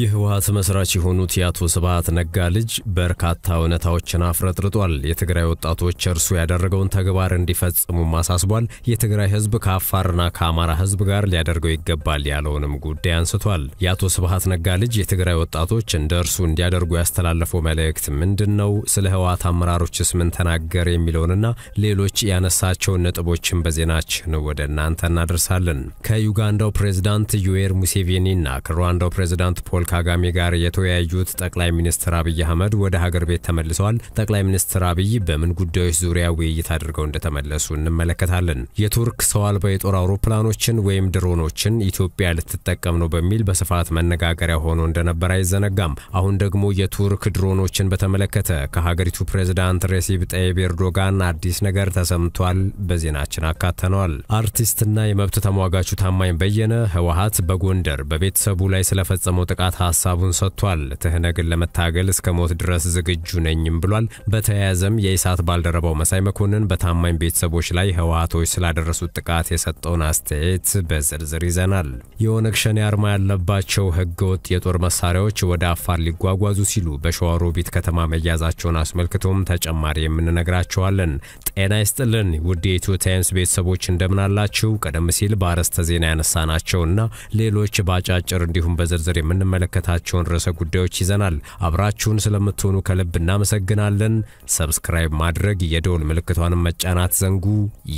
የህወሀት መስራች የሆኑት የአቶ ስብሃት ነጋ ልጅ በርካታ እውነታዎችን አፍረጥርጧል። የትግራይ ወጣቶች እርሱ ያደረገውን ተግባር እንዲፈጽሙም አሳስቧል። የትግራይ ህዝብ ከአፋርና ከአማራ ህዝብ ጋር ሊያደርገው ይገባል ያለውንም ጉዳይ አንስቷል። የአቶ ስብሃት ነጋ ልጅ የትግራይ ወጣቶች እንደ እርሱ እንዲያደርጉ ያስተላለፈው መልእክት ምንድን ነው? ስለ ህወሀት አመራሮችስ ምን ተናገር? የሚለውንና ሌሎች ያነሳቸውን ነጥቦችን በዜናችን ወደ እናንተ እናደርሳለን። ከዩጋንዳው ፕሬዝዳንት ዩዌር ሙሴቬኒ እና ከሩዋንዳው ፕሬዝዳንት ፖል ካጋሜ ጋር የተወያዩት ጠቅላይ ሚኒስትር አብይ አህመድ ወደ ሀገር ቤት ተመልሰዋል። ጠቅላይ ሚኒስትር አብይ በምን ጉዳዮች ዙሪያ ውይይት አድርገው እንደተመለሱ እንመለከታለን። የቱርክ ሰው አልባ የጦር አውሮፕላኖችን ወይም ድሮኖችን ኢትዮጵያ ልትጠቀም ነው በሚል በስፋት መነጋገሪያ ሆኖ እንደነበር አይዘነጋም። አሁን ደግሞ የቱርክ ድሮኖችን በተመለከተ ከሀገሪቱ ፕሬዝዳንት ሬሲፕ ጠይብ ኤርዶጋን አዲስ ነገር ተሰምቷል። በዜናችን አካተነዋል። አርቲስትና የመብት ተሟጋቹ ታማኝ በየነ ህወሀት በጎንደር በቤተሰቡ ላይ ስለፈጸመው ጥቃት ሀሳቡን ሰጥቷል። ትህነግን ለመታገል እስከ ሞት ድረስ ዝግጁ ነኝም ብሏል። በተያያዘም የኢሳት ባልደረባው መሳይ መኮንን በታማኝ ቤተሰቦች ላይ ህወሀቶች ስላደረሱት ጥቃት የሰጠውን አስተያየት በዝርዝር ይዘናል። የኦነግ ሸኔ አርማ ያለባቸው ህገወጥ የጦር መሳሪያዎች ወደ አፋር ሊጓጓዙ ሲሉ በሸዋሮቢት ከተማ መያዛቸውን አስመልክቶም ተጨማሪ የምንነግራቸዋለን። ጤና ይስጥልን ውድ የኢትዮ ታይምስ ቤተሰቦች እንደምን አላችሁ? ቀደም ሲል በአርዕስተ ዜና ያነሳናቸውና ሌሎች በአጫጭር እንዲሁም በዝርዝር የምንመለከ የሚመለከታቸውን ርዕሰ ጉዳዮች ይዘናል። አብራችሁን ስለምትሆኑ ከልብ እናመሰግናለን። ሰብስክራይብ ማድረግ፣ የደውል ምልክቷንም መጫናት ዘንጉ።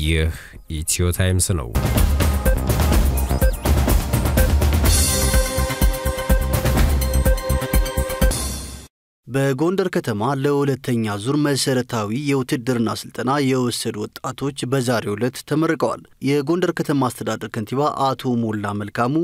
ይህ ኢትዮ ታይምስ ነው። በጎንደር ከተማ ለሁለተኛ ዙር መሰረታዊ የውትድርና ስልጠና የወሰዱ ወጣቶች በዛሬው ዕለት ተመርቀዋል። የጎንደር ከተማ አስተዳደር ከንቲባ አቶ ሞላ መልካሙ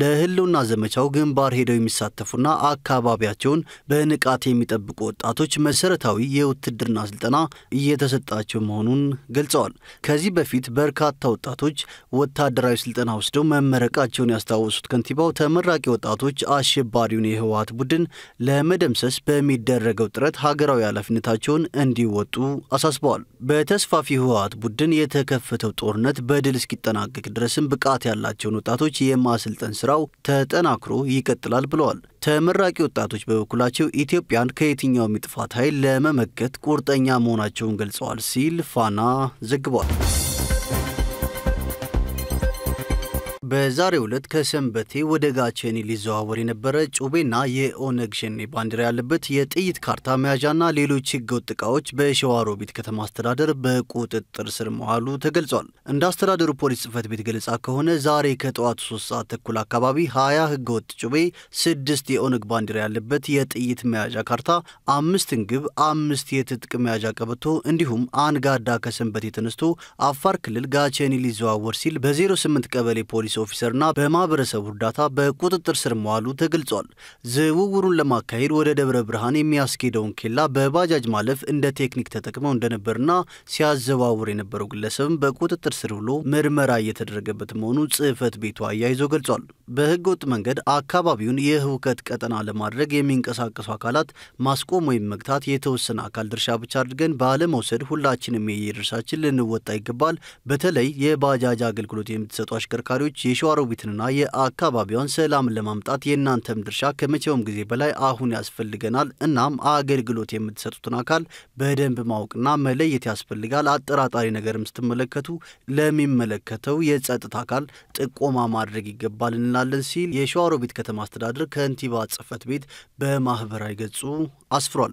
ለህልውና ዘመቻው ግንባር ሄደው የሚሳተፉና አካባቢያቸውን በንቃት የሚጠብቁ ወጣቶች መሰረታዊ የውትድርና ስልጠና እየተሰጣቸው መሆኑን ገልጸዋል። ከዚህ በፊት በርካታ ወጣቶች ወታደራዊ ስልጠና ወስደው መመረቃቸውን ያስታወሱት ከንቲባው ተመራቂ ወጣቶች አሸባሪውን የህወሀት ቡድን ለመደምሰስ በሚ በሚደረገው ጥረት ሀገራዊ ኃላፊነታቸውን እንዲወጡ አሳስበዋል። በተስፋፊ ህወሀት ቡድን የተከፈተው ጦርነት በድል እስኪጠናቀቅ ድረስም ብቃት ያላቸውን ወጣቶች የማሰልጠን ስራው ተጠናክሮ ይቀጥላል ብለዋል። ተመራቂ ወጣቶች በበኩላቸው ኢትዮጵያን ከየትኛውም የጥፋት ኃይል ለመመከት ቁርጠኛ መሆናቸውን ገልጸዋል ሲል ፋና ዘግቧል። በዛሬው ዕለት ከሰንበቴ ወደ ጋቸኒ ሊዘዋወር የነበረ ጩቤና የኦነግ ሸኔ ባንዲራ ያለበት የጥይት ካርታ መያዣና ሌሎች ህገወጥ በሸዋሮ በሸዋሮቢት ከተማ አስተዳደር በቁጥጥር ስር መዋሉ ተገልጿል። እንደ አስተዳደሩ ፖሊስ ጽህፈት ቤት ገለጻ ከሆነ ዛሬ ከጠዋቱ ሶስት ሰዓት ተኩል አካባቢ ሀያ ህገወጥ ጩቤ፣ ስድስት የኦነግ ባንዲራ ያለበት የጥይት መያዣ ካርታ፣ አምስት እንግብ፣ አምስት የትጥቅ መያዣ ቀበቶ እንዲሁም አንጋዳ ከሰንበቴ ተነስቶ አፋር ክልል ጋቸኒ ሊዘዋወር ሲል በ08 ቀበሌ ፖሊስ ኦፊሰርና በማህበረሰቡ እርዳታ በቁጥጥር ስር መዋሉ ተገልጿል። ዝውውሩን ለማካሄድ ወደ ደብረ ብርሃን የሚያስኬደውን ኬላ በባጃጅ ማለፍ እንደ ቴክኒክ ተጠቅመው እንደነበርና ሲያዘዋውር የነበረው ግለሰብም በቁጥጥር ስር ውሎ ምርመራ እየተደረገበት መሆኑ ጽህፈት ቤቱ አያይዞ ገልጿል። በህገ ወጥ መንገድ አካባቢውን የህውከት ቀጠና ለማድረግ የሚንቀሳቀሱ አካላት ማስቆም ወይም መግታት የተወሰነ አካል ድርሻ ብቻ አድርገን ባለመውሰድ ሁላችንም የየድርሻችን ልንወጣ ይገባል። በተለይ የባጃጅ አገልግሎት የምትሰጡ አሽከርካሪዎች የሸዋሮቢትንና የአካባቢዋን ሰላም ለማምጣት የእናንተም ድርሻ ከመቼውም ጊዜ በላይ አሁን ያስፈልገናል። እናም አገልግሎት የምትሰጡትን አካል በደንብ ማወቅና መለየት ያስፈልጋል። አጠራጣሪ ነገርም ስትመለከቱ ለሚመለከተው የጸጥታ አካል ጥቆማ ማድረግ ይገባል እንላለን ሲል የሸዋሮቢት ከተማ አስተዳደር ከንቲባ ጽህፈት ቤት በማህበራዊ ገጹ አስፍሯል።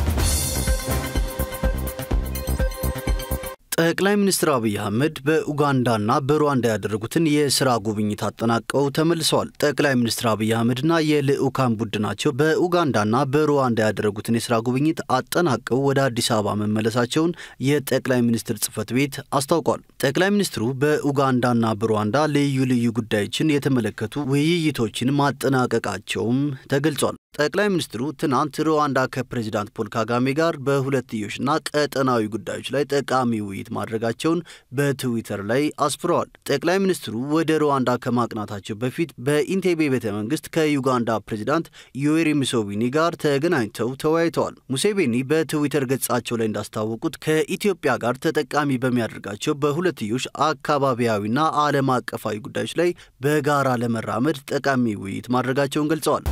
ጠቅላይ ሚኒስትር አብይ አህመድ በኡጋንዳና በሩዋንዳ ያደረጉትን የስራ ጉብኝት አጠናቀው ተመልሰዋል። ጠቅላይ ሚኒስትር አብይ አህመድና የልዑካን ቡድናቸው በኡጋንዳና በሩዋንዳ ያደረጉትን የስራ ጉብኝት አጠናቀው ወደ አዲስ አበባ መመለሳቸውን የጠቅላይ ሚኒስትር ጽህፈት ቤት አስታውቋል። ጠቅላይ ሚኒስትሩ በኡጋንዳና በሩዋንዳ ልዩ ልዩ ጉዳዮችን የተመለከቱ ውይይቶችን ማጠናቀቃቸውም ተገልጿል። ጠቅላይ ሚኒስትሩ ትናንት ሩዋንዳ ከፕሬዚዳንት ፖል ካጋሜ ጋር በሁለትዮሽና ቀጠናዊ ጉዳዮች ላይ ጠቃሚ ውይይት ማድረጋቸውን በትዊተር ላይ አስፍረዋል። ጠቅላይ ሚኒስትሩ ወደ ሩዋንዳ ከማቅናታቸው በፊት በኢንቴቤ ቤተ መንግስት ከዩጋንዳ ፕሬዚዳንት ዩዌሪ ሙሴቬኒ ጋር ተገናኝተው ተወያይተዋል። ሙሴቬኒ በትዊተር ገጻቸው ላይ እንዳስታወቁት ከኢትዮጵያ ጋር ተጠቃሚ በሚያደርጋቸው በሁለትዮሽ አካባቢያዊና ዓለም አቀፋዊ ጉዳዮች ላይ በጋራ ለመራመድ ጠቃሚ ውይይት ማድረጋቸውን ገልጸዋል።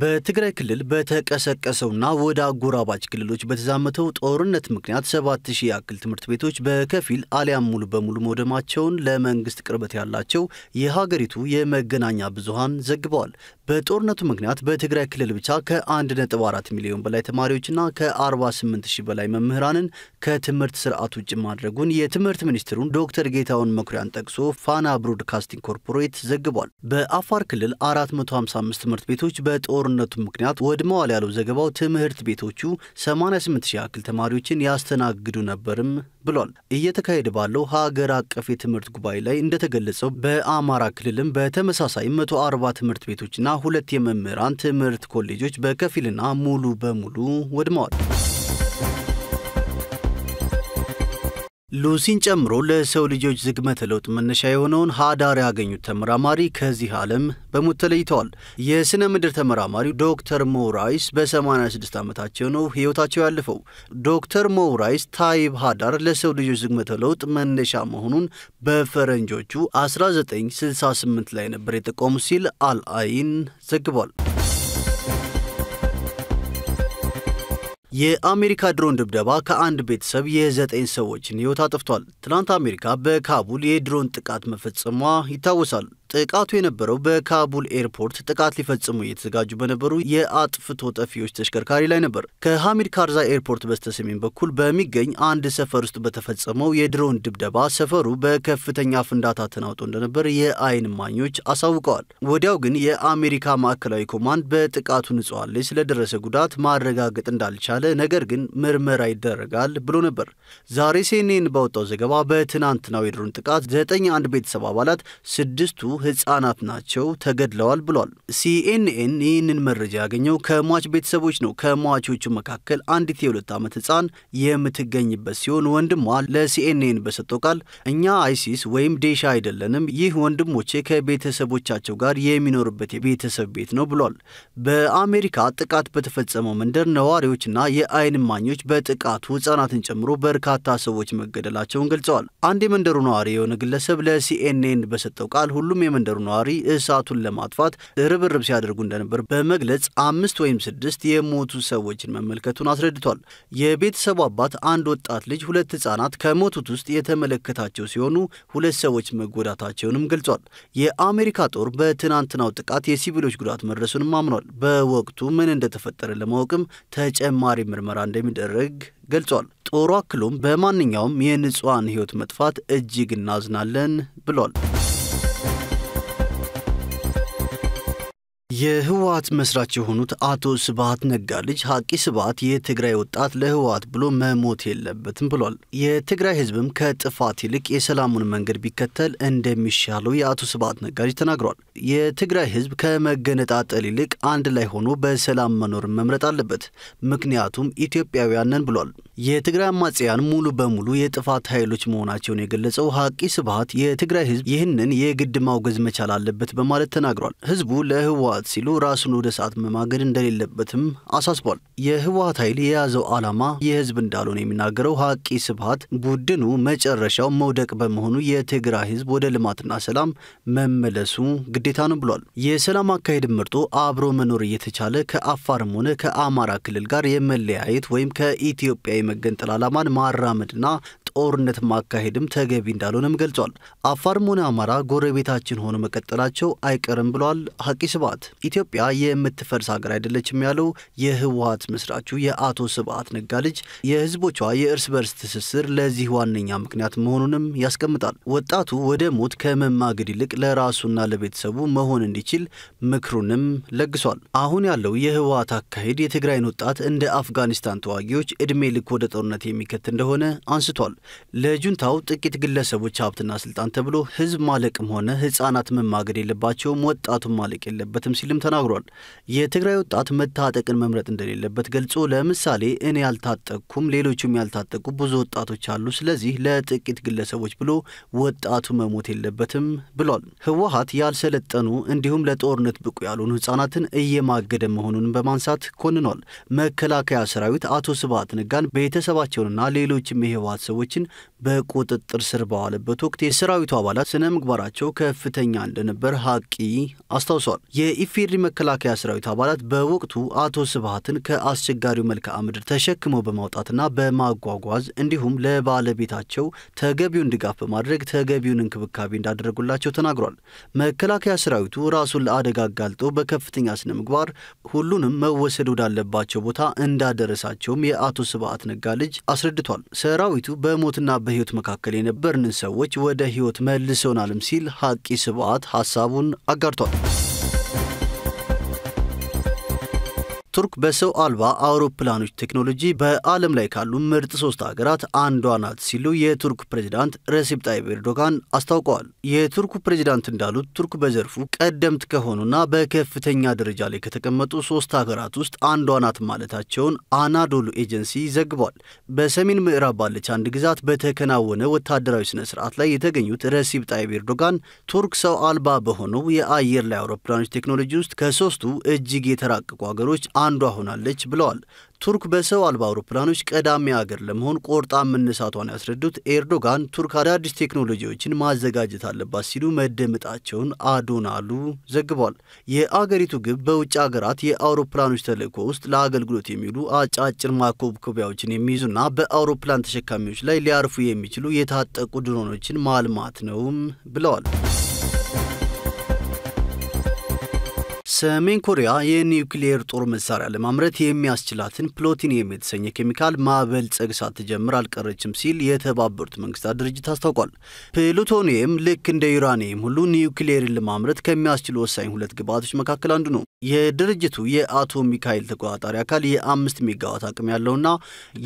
በትግራይ ክልል በተቀሰቀሰውና ወደ አጎራባች ክልሎች በተዛመተው ጦርነት ምክንያት ሰባት ሺህ ያክል ትምህርት ቤቶች በከፊል አሊያም ሙሉ በሙሉ መውደማቸውን ለመንግስት ቅርበት ያላቸው የሀገሪቱ የመገናኛ ብዙሃን ዘግበዋል። በጦርነቱ ምክንያት በትግራይ ክልል ብቻ ከ1.4 ሚሊዮን በላይ ተማሪዎችና ከ48 ሺህ በላይ መምህራንን ከትምህርት ስርዓት ውጭ ማድረጉን የትምህርት ሚኒስትሩን ዶክተር ጌታውን መኩሪያን ጠቅሶ ፋና ብሮድካስቲንግ ኮርፖሬት ዘግቧል። በአፋር ክልል 455 ትምህርት ቤቶች በጦር በጦርነቱ ምክንያት ወድመዋል ያለው ዘገባው ትምህርት ቤቶቹ 88 ሺህ ያክል ተማሪዎችን ያስተናግዱ ነበርም ብሏል። እየተካሄደ ባለው ሀገር አቀፍ የትምህርት ጉባኤ ላይ እንደተገለጸው በአማራ ክልልም በተመሳሳይ 140 ትምህርት ቤቶችና ሁለት የመምህራን ትምህርት ኮሌጆች በከፊልና ሙሉ በሙሉ ወድመዋል። ሉሲን ጨምሮ ለሰው ልጆች ዝግመተ ለውጥ መነሻ የሆነውን ሀዳር ያገኙት ተመራማሪ ከዚህ ዓለም በሞት ተለይተዋል። የሥነ ምድር ተመራማሪው ዶክተር ሞራይስ በ86 ዓመታቸው ነው ሕይወታቸው ያለፈው። ዶክተር ሞራይስ ታይብ ሀዳር ለሰው ልጆች ዝግመተ ለውጥ መነሻ መሆኑን በፈረንጆቹ 1968 ላይ ነበር የጠቆሙ ሲል አልአይን ዘግቧል። የአሜሪካ ድሮን ድብደባ ከአንድ ቤተሰብ የዘጠኝ ሰዎችን ሕይወት አጥፍቷል። ትናንት አሜሪካ በካቡል የድሮን ጥቃት መፈጸሟ ይታወሳል። ጥቃቱ የነበረው በካቡል ኤርፖርት ጥቃት ሊፈጽሙ እየተዘጋጁ በነበሩ የአጥፍቶ ጠፊዎች ተሽከርካሪ ላይ ነበር። ከሐሚድ ካርዛ ኤርፖርት በስተሰሜን በኩል በሚገኝ አንድ ሰፈር ውስጥ በተፈጸመው የድሮን ድብደባ ሰፈሩ በከፍተኛ ፍንዳታ ተናውጦ እንደነበር የአይን ማኞች አሳውቀዋል። ወዲያው ግን የአሜሪካ ማዕከላዊ ኮማንድ በጥቃቱ ንጽዋለች ላይ ስለደረሰ ጉዳት ማረጋገጥ እንዳልቻለ፣ ነገር ግን ምርመራ ይደረጋል ብሎ ነበር። ዛሬ ሴኔን ባወጣው ዘገባ በትናንትናው የድሮን ጥቃት ዘጠኝ አንድ ቤተሰብ አባላት ስድስቱ ህጻናት ናቸው ተገድለዋል ብሏል። ሲኤንኤን ይህንን መረጃ ያገኘው ከሟች ቤተሰቦች ነው። ከሟቾቹ መካከል አንዲት የሁለት ዓመት ህጻን የምትገኝበት ሲሆን ወንድሟ ለሲኤንኤን በሰጠው ቃል እኛ አይሲስ ወይም ዴሻ አይደለንም፣ ይህ ወንድሞቼ ከቤተሰቦቻቸው ጋር የሚኖርበት የቤተሰብ ቤት ነው ብሏል። በአሜሪካ ጥቃት በተፈጸመው መንደር ነዋሪዎችና የአይን ማኞች በጥቃቱ ህጻናትን ጨምሮ በርካታ ሰዎች መገደላቸውን ገልጸዋል። አንድ የመንደሩ ነዋሪ የሆነ ግለሰብ ለሲኤንኤን በሰጠው ቃል ሁሉም ሁሉም የመንደሩ ነዋሪ እሳቱን ለማጥፋት ርብርብ ሲያደርጉ እንደነበር በመግለጽ አምስት ወይም ስድስት የሞቱ ሰዎችን መመልከቱን አስረድቷል። የቤተሰቡ አባት አንድ ወጣት ልጅ፣ ሁለት ህጻናት ከሞቱት ውስጥ የተመለከታቸው ሲሆኑ ሁለት ሰዎች መጎዳታቸውንም ገልጿል። የአሜሪካ ጦር በትናንትናው ጥቃት የሲቪሎች ጉዳት መድረሱንም አምኗል። በወቅቱ ምን እንደተፈጠረ ለማወቅም ተጨማሪ ምርመራ እንደሚደረግ ገልጿል። ጦሩ አክሎም በማንኛውም የንጹሐን ህይወት መጥፋት እጅግ እናዝናለን ብሏል። የህወሀት መስራች የሆኑት አቶ ስብሀት ነጋ ልጅ ሀቂ ስብሀት የትግራይ ወጣት ለህወሀት ብሎ መሞት የለበትም ብሏል። የትግራይ ህዝብም ከጥፋት ይልቅ የሰላሙን መንገድ ቢከተል እንደሚሻለው የአቶ ስብሀት ነጋ ልጅ ተናግሯል። የትግራይ ህዝብ ከመገነጣጠል ይልቅ አንድ ላይ ሆኖ በሰላም መኖርን መምረጥ አለበት፣ ምክንያቱም ኢትዮጵያውያን ነን ብሏል። የትግራይ አማጽያን ሙሉ በሙሉ የጥፋት ኃይሎች መሆናቸውን የገለጸው ሀቂ ስብሀት የትግራይ ህዝብ ይህንን የግድ ማውገዝ መቻል አለበት በማለት ተናግሯል። ህዝቡ ለህወ ህወሀት ሲሉ ራሱን ወደ ሰዓት መማገድ እንደሌለበትም አሳስቧል። የህወሀት ኃይል የያዘው ዓላማ የህዝብ እንዳልሆነ የሚናገረው ሀቂ ስብሀት ቡድኑ መጨረሻው መውደቅ በመሆኑ የትግራይ ህዝብ ወደ ልማትና ሰላም መመለሱ ግዴታ ነው ብሏል። የሰላም አካሄድ መርጦ አብሮ መኖር እየተቻለ ከአፋርም ሆነ ከአማራ ክልል ጋር የመለያየት ወይም ከኢትዮጵያ የመገንጠል ዓላማን ማራመድና ጦርነት ማካሄድም ተገቢ እንዳልሆነም ገልጿል። አፋርም ሆነ አማራ ጎረቤታችን ሆኖ መቀጠላቸው አይቀርም ብሏል። ሀቂ ስብዓት ኢትዮጵያ የምትፈርስ ሀገር አይደለችም ያለው የህወሀት መስራቹ የአቶ ስብዓት ነጋ ልጅ የህዝቦቿ የእርስ በርስ ትስስር ለዚህ ዋነኛ ምክንያት መሆኑንም ያስቀምጣል። ወጣቱ ወደ ሞት ከመማገድ ይልቅ ለራሱና ለቤተሰቡ መሆን እንዲችል ምክሩንም ለግሷል። አሁን ያለው የህወሀት አካሄድ የትግራይን ወጣት እንደ አፍጋኒስታን ተዋጊዎች እድሜ ልክ ወደ ጦርነት የሚከት እንደሆነ አንስቷል። ለጁንታው ጥቂት ግለሰቦች ሀብትና ስልጣን ተብሎ ህዝብ ማለቅም ሆነ ህጻናት መማገድ የለባቸውም፣ ወጣቱን ማለቅ የለበትም ሲልም ተናግሯል። የትግራይ ወጣት መታጠቅን መምረጥ እንደሌለበት ገልጾ ለምሳሌ እኔ ያልታጠቅኩም ሌሎቹም ያልታጠቁ ብዙ ወጣቶች አሉ። ስለዚህ ለጥቂት ግለሰቦች ብሎ ወጣቱ መሞት የለበትም ብሏል። ህወሀት ያልሰለጠኑ እንዲሁም ለጦርነት ብቁ ያልሆኑ ህጻናትን እየማገደ መሆኑን በማንሳት ኮንኗል። መከላከያ ሰራዊት አቶ ስብሀት ነጋን ቤተሰባቸውንና ሌሎችም የህወሀት ሰዎች ሀገራችን በቁጥጥር ስር በዋለበት ወቅት የሰራዊቱ አባላት ስነ ምግባራቸው ከፍተኛ እንደነበር ሀቂ አስታውሰዋል። የኢፌድሪ መከላከያ ሰራዊት አባላት በወቅቱ አቶ ስብሀትን ከአስቸጋሪው መልክዓ ምድር ተሸክመው በማውጣትና በማጓጓዝ እንዲሁም ለባለቤታቸው ተገቢውን ድጋፍ በማድረግ ተገቢውን እንክብካቤ እንዳደረጉላቸው ተናግሯል። መከላከያ ሰራዊቱ ራሱን ለአደጋ አጋልጦ በከፍተኛ ስነ ምግባር ሁሉንም መወሰድ ወዳለባቸው ቦታ እንዳደረሳቸውም የአቶ ስብሀት ነጋ ልጅ አስረድቷል። ሰራዊቱ በሞትና በ በሕይወት መካከል የነበርንን ሰዎች ወደ ሕይወት መልሶናልም ሲል ሀቂ ስብዓት ሐሳቡን አጋርቷል። ቱርክ በሰው አልባ አውሮፕላኖች ቴክኖሎጂ በዓለም ላይ ካሉ ምርጥ ሶስት ሀገራት አንዷ ናት ሲሉ የቱርክ ፕሬዚዳንት ረሲፕ ጣይብ ኤርዶጋን አስታውቀዋል። የቱርኩ ፕሬዚዳንት እንዳሉት ቱርክ በዘርፉ ቀደምት ከሆኑና በከፍተኛ ደረጃ ላይ ከተቀመጡ ሶስት ሀገራት ውስጥ አንዷ ናት ማለታቸውን አናዶሉ ኤጀንሲ ዘግቧል። በሰሜን ምዕራብ ባለች አንድ ግዛት በተከናወነ ወታደራዊ ስነ ስርዓት ላይ የተገኙት ረሲፕ ጣይብ ኤርዶጋን ቱርክ ሰው አልባ በሆነው የአየር ላይ አውሮፕላኖች ቴክኖሎጂ ውስጥ ከሶስቱ እጅግ የተራቀቁ ሀገሮች አንዷ ሆናለች ብለዋል። ቱርክ በሰው አልባ አውሮፕላኖች ቀዳሚ ሀገር ለመሆን ቆርጣ መነሳቷን ያስረዱት ኤርዶጋን ቱርክ አዳዲስ ቴክኖሎጂዎችን ማዘጋጀት አለባት ሲሉ መደመጣቸውን አዶናሉ ዘግቧል። የአገሪቱ ግብ በውጭ ሀገራት የአውሮፕላኖች ተልእኮ ውስጥ ለአገልግሎት የሚውሉ አጫጭር ማኮብኮቢያዎችን የሚይዙና በአውሮፕላን ተሸካሚዎች ላይ ሊያርፉ የሚችሉ የታጠቁ ድሮኖችን ማልማት ነውም ብለዋል። ሰሜን ኮሪያ የኒውክሊየር ጦር መሳሪያ ለማምረት የሚያስችላትን ፕሎቲኒየም የተሰኘ ኬሚካል ማበልጸግ ሳትጀምር አልቀረችም ሲል የተባበሩት መንግስታት ድርጅት አስታውቋል። ፕሉቶኒየም ልክ እንደ ዩራኒየም ሁሉ ኒውክሌርን ለማምረት ከሚያስችሉ ወሳኝ ሁለት ግብአቶች መካከል አንዱ ነው። የድርጅቱ የአቶሚክ ኃይል ተቆጣጣሪ አካል የአምስት ሜጋዋት አቅም ያለውና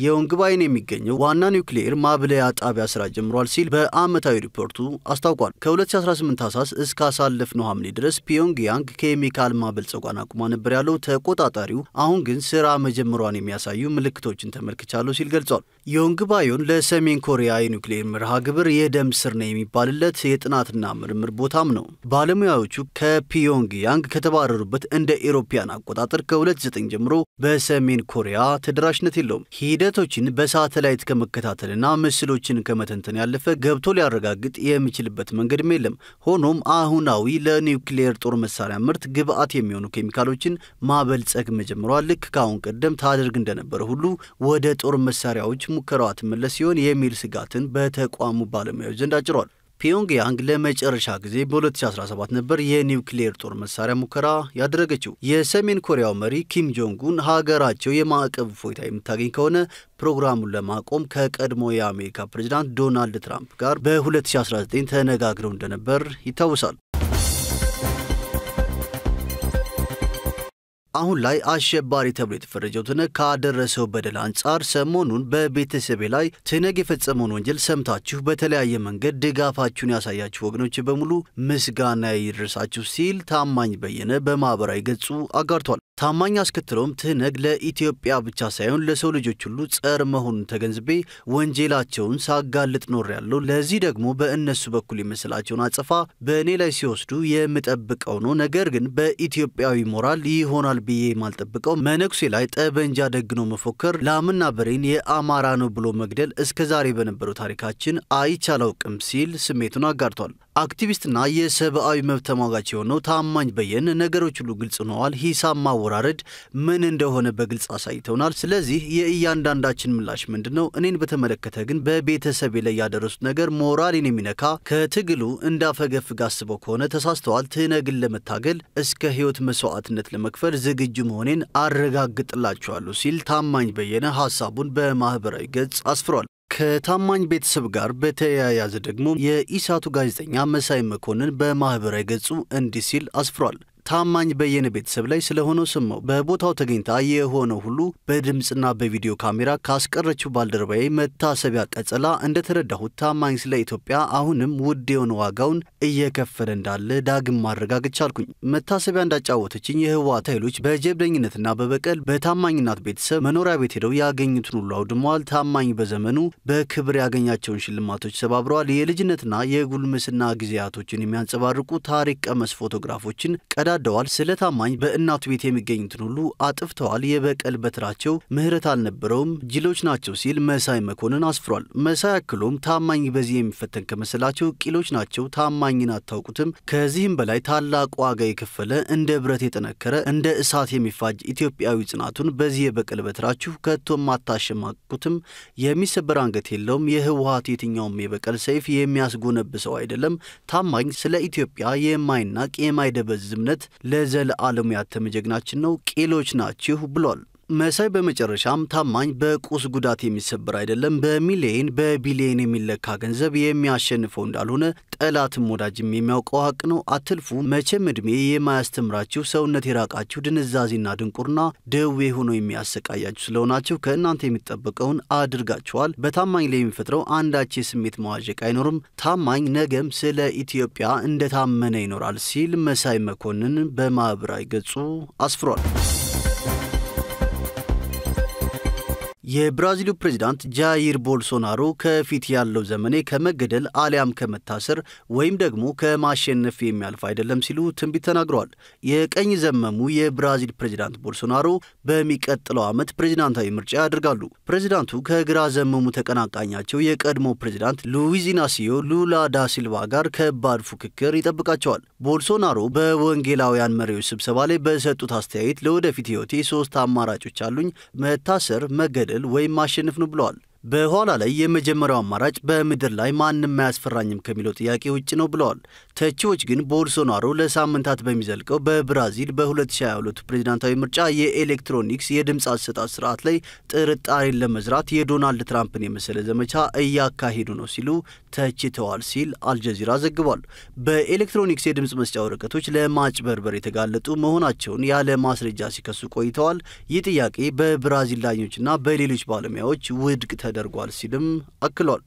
የወንግባይን የሚገኘው ዋና ኒውክሌየር ማብለያ ጣቢያ ስራ ጀምሯል ሲል በአመታዊ ሪፖርቱ አስታውቋል። ከ2018 ታህሳስ እስካሳለፍነው ሐምሌ ድረስ ፒዮንግያንግ ኬሚካል ማበልጸጓን አቁማ ነበር ያለው ተቆጣጣሪው። አሁን ግን ስራ መጀመሯን የሚያሳዩ ምልክቶችን ተመልክቻለሁ ሲል ገልጿል። ዮንግባዮን ለሰሜን ኮሪያ የኒውክሌር መርሃ ግብር የደም ስር ነው የሚባልለት የጥናትና ምርምር ቦታም ነው። ባለሙያዎቹ ከፒዮንግያንግ ከተባረሩበት እንደ ኤሮፓያን አቆጣጠር ከ29 ጀምሮ በሰሜን ኮሪያ ተደራሽነት የለውም። ሂደቶችን በሳተላይት ከመከታተልና ምስሎችን ከመተንተን ያለፈ ገብቶ ሊያረጋግጥ የሚችልበት መንገድም የለም። ሆኖም አሁናዊ ለኒውክሌር ጦር መሳሪያ ምርት ግብአት የሚሆኑ ኬሚካሎችን ማበልጸግ መጀመሯ ልክ ከአሁን ቀደም ታደርግ እንደነበረ ሁሉ ወደ ጦር መሳሪያዎች ሙከራዋ ትመለስ ሲሆን የሚል ስጋትን በተቋሙ ባለሙያዎች ዘንድ አጭሯል። ፒዮንግያንግ ለመጨረሻ ጊዜ በ2017 ነበር የኒውክሌር ጦር መሳሪያ ሙከራ ያደረገችው። የሰሜን ኮሪያው መሪ ኪም ጆንግ ኡን ሀገራቸው የማዕቀብ እፎይታ የምታገኝ ከሆነ ፕሮግራሙን ለማቆም ከቀድሞ የአሜሪካ ፕሬዚዳንት ዶናልድ ትራምፕ ጋር በ2019 ተነጋግረው እንደነበር ይታወሳል። አሁን ላይ አሸባሪ ተብሎ የተፈረጀውትን ካደረሰው በደል አንጻር ሰሞኑን በቤተሰቤ ላይ ትነግ የፈጸመውን ወንጀል ሰምታችሁ በተለያየ መንገድ ድጋፋችሁን ያሳያችሁ ወገኖች በሙሉ ምስጋና ይድረሳችሁ ሲል ታማኝ በየነ በማኅበራዊ ገጹ አጋርቷል። ታማኝ አስከትለውም ትህነግ ለኢትዮጵያ ብቻ ሳይሆን ለሰው ልጆች ሁሉ ጸር መሆኑን ተገንዝቤ ወንጀላቸውን ሳጋልጥ ኖር ያለው ለዚህ ደግሞ በእነሱ በኩል የመስላቸውን አጸፋ በእኔ ላይ ሲወስዱ የምጠብቀው ነው። ነገር ግን በኢትዮጵያዊ ሞራል ይሆናል ብዬ የማልጠብቀው መነኩሴ ላይ ጠበንጃ ደግኖ መፎከር፣ ላምና በሬን የአማራ ነው ብሎ መግደል እስከ ዛሬ በነበረው ታሪካችን አይቻላውቅም ሲል ስሜቱን አጋርቷል። አክቲቪስትና የሰብአዊ መብት ተሟጋች የሆነው ታማኝ በየነ ነገሮች ሁሉ ግልጽ ሆነዋል። ሂሳብ ማወራረድ ምን እንደሆነ በግልጽ አሳይተውናል። ስለዚህ የእያንዳንዳችን ምላሽ ምንድን ነው? እኔን በተመለከተ ግን በቤተሰቤ ላይ ያደረሱት ነገር ሞራሌን የሚነካ ከትግሉ እንዳፈገፍግ አስበው ከሆነ ተሳስተዋል። ትነግን ለመታገል እስከ ህይወት መስዋዕትነት ለመክፈል ዝግጁ መሆኔን አረጋግጥላቸዋለሁ ሲል ታማኝ በየነ ሀሳቡን በማህበራዊ ገጽ አስፍሯል። ከታማኝ ቤተሰብ ጋር በተያያዘ ደግሞ የኢሳቱ ጋዜጠኛ መሳይ መኮንን በማኅበራዊ ገጹ እንዲህ ሲል አስፍሯል። ታማኝ በየነ ቤተሰብ ላይ ስለሆነው ሰማው። በቦታው ተገኝታ የሆነው ሁሉ በድምፅና በቪዲዮ ካሜራ ካስቀረችው ባልደረባዬ መታሰቢያ ቀጸላ እንደተረዳሁት ታማኝ ስለ ኢትዮጵያ አሁንም ውድ የሆነ ዋጋውን እየከፈለ እንዳለ ዳግም ማረጋገጥ ቻልኩኝ። መታሰቢያ እንዳጫወተችኝ የህወሓት ኃይሎች በጀብደኝነትና በበቀል በታማኝናት ቤተሰብ መኖሪያ ቤት ሄደው ያገኙትን ሁሉ አውድመዋል። ታማኝ በዘመኑ በክብር ያገኛቸውን ሽልማቶች ሰባብረዋል። የልጅነትና የጉልምስና ጊዜያቶችን የሚያንጸባርቁ ታሪክ ቀመስ ፎቶግራፎችን ቀዳ ተናደዋል፣ ስለ ታማኝ በእናቱ ቤት የሚገኙትን ሁሉ አጥፍተዋል፣ የበቀል በትራቸው ምህረት አልነበረውም፣ ጅሎች ናቸው ሲል መሳይ መኮንን አስፍሯል። መሳይ አክሎም ታማኝ በዚህ የሚፈተን ከመሰላቸው ቂሎች ናቸው፣ ታማኝን አታውቁትም። ከዚህም በላይ ታላቅ ዋጋ የከፈለ እንደ ብረት የጠነከረ እንደ እሳት የሚፋጅ ኢትዮጵያዊ ጽናቱን በዚህ የበቀል በትራችሁ ከቶም አታሸማቅቁትም። የሚሰበር አንገት የለውም። የህወሀት የትኛውም የበቀል ሰይፍ የሚያስጎነብሰው አይደለም። ታማኝ ስለ ኢትዮጵያ የማይናቅ የማይደበዝ እምነት ለዘለዓለሙ ያተመ ጀግናችን ነው። ቄሎች ናችሁ ብሏል። መሳይ በመጨረሻም ታማኝ በቁስ ጉዳት የሚሰበር አይደለም፣ በሚሊየን በቢሊየን የሚለካ ገንዘብ የሚያሸንፈው እንዳልሆነ ጠላትም ወዳጅም የሚያውቀው ሀቅ ነው። አትልፉ። መቼም እድሜ የማያስተምራችሁ ሰውነት የራቃችሁ ድንዛዜና ድንቁርና ደዌ ሆኖ የሚያሰቃያችሁ ስለሆናችሁ ከእናንተ የሚጠበቀውን አድርጋችኋል። በታማኝ ላይ የሚፈጥረው አንዳች የስሜት መዋዠቅ አይኖርም። ታማኝ ነገም ስለ ኢትዮጵያ እንደታመነ ይኖራል ሲል መሳይ መኮንን በማኅበራዊ ገጹ አስፍሯል። የብራዚሉ ፕሬዚዳንት ጃይር ቦልሶናሮ ከፊት ያለው ዘመኔ ከመገደል አሊያም ከመታሰር ወይም ደግሞ ከማሸነፍ የሚያልፍ አይደለም ሲሉ ትንቢት ተናግረዋል። የቀኝ ዘመሙ የብራዚል ፕሬዚዳንት ቦልሶናሮ በሚቀጥለው ዓመት ፕሬዚዳንታዊ ምርጫ ያደርጋሉ። ፕሬዚዳንቱ ከግራ ዘመሙ ተቀናቃኛቸው የቀድሞ ፕሬዚዳንት ሉዊዝ ኢናሲዮ ሉላ ዳ ሲልቫ ጋር ከባድ ፉክክር ይጠብቃቸዋል። ቦልሶናሮ በወንጌላውያን መሪዎች ስብሰባ ላይ በሰጡት አስተያየት ለወደፊት ሕይወቴ ሶስት አማራጮች አሉኝ፣ መታሰር፣ መገደል ክልል ወይም ማሸንፍ ነው ብለዋል። በኋላ ላይ የመጀመሪያው አማራጭ በምድር ላይ ማንም አያስፈራኝም ከሚለው ጥያቄ ውጭ ነው ብለዋል። ተቺዎች ግን ቦልሶናሮ ለሳምንታት በሚዘልቀው በብራዚል በ2022 ፕሬዚዳንታዊ ምርጫ የኤሌክትሮኒክስ የድምፅ አሰጣጥ ስርዓት ላይ ጥርጣሬን ለመዝራት የዶናልድ ትራምፕን የመሰለ ዘመቻ እያካሄዱ ነው ሲሉ ተችተዋል ሲል አልጀዚራ ዘግቧል። በኤሌክትሮኒክስ የድምፅ መስጫ ወረቀቶች ለማጭበርበር የተጋለጡ መሆናቸውን ያለ ማስረጃ ሲከሱ ቆይተዋል። ይህ ጥያቄ በብራዚል ዳኞችና በሌሎች ባለሙያዎች ውድቅ ተደርጓል ሲልም አክሏል።